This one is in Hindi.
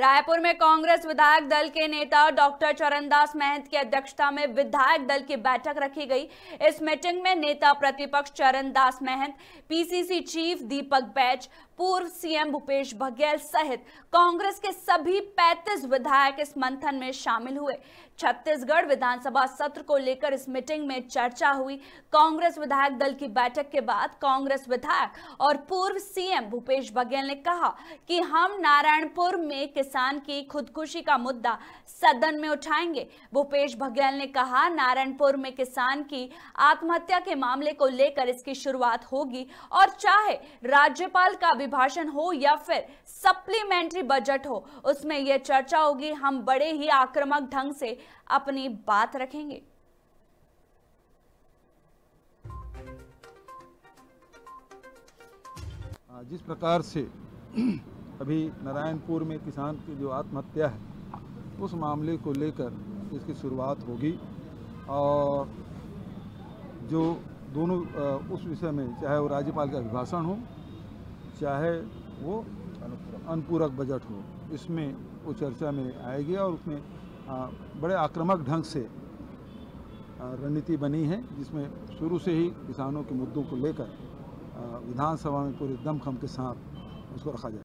रायपुर में कांग्रेस विधायक दल के नेता डॉक्टर चरणदास महंत की अध्यक्षता में विधायक दल की बैठक रखी गई इस मीटिंग में नेता प्रतिपक्ष चरणदास महंत पीसीसी चीफ दीपक बैच पूर्व सीएम भूपेश बघेल सहित कांग्रेस के सभी 35 विधायक इस मंथन में शामिल हुए छत्तीसगढ़ विधानसभा सत्र को लेकर इस मीटिंग में चर्चा हुई कांग्रेस विधायक दल की बैठक के बाद कांग्रेस विधायक और पूर्व सीएम भूपेश बघेल ने कहा कि हम नारायणपुर में किसान की खुदकुशी का मुद्दा सदन में उठाएंगे भूपेश बघेल ने कहा नारायणपुर में किसान की आत्महत्या के मामले को लेकर इसकी शुरुआत होगी और चाहे राज्यपाल का अभिभाषण हो या फिर सप्लीमेंट्री बजट हो उसमें यह चर्चा होगी हम बड़े ही आक्रामक ढंग से अपनी बात रखेंगे जिस प्रकार से अभी नारायणपुर में किसान की जो आत्महत्या है उस मामले को लेकर इसकी शुरुआत होगी और जो दोनों उस विषय में चाहे वो राज्यपाल का अभिभाषण हो चाहे वो अनुपूरक बजट हो इसमें वो चर्चा में आएगी और उसमें बड़े आक्रामक ढंग से रणनीति बनी है जिसमें शुरू से ही किसानों के मुद्दों को लेकर विधानसभा में पूरे दमखम के साथ उसको रखा जाए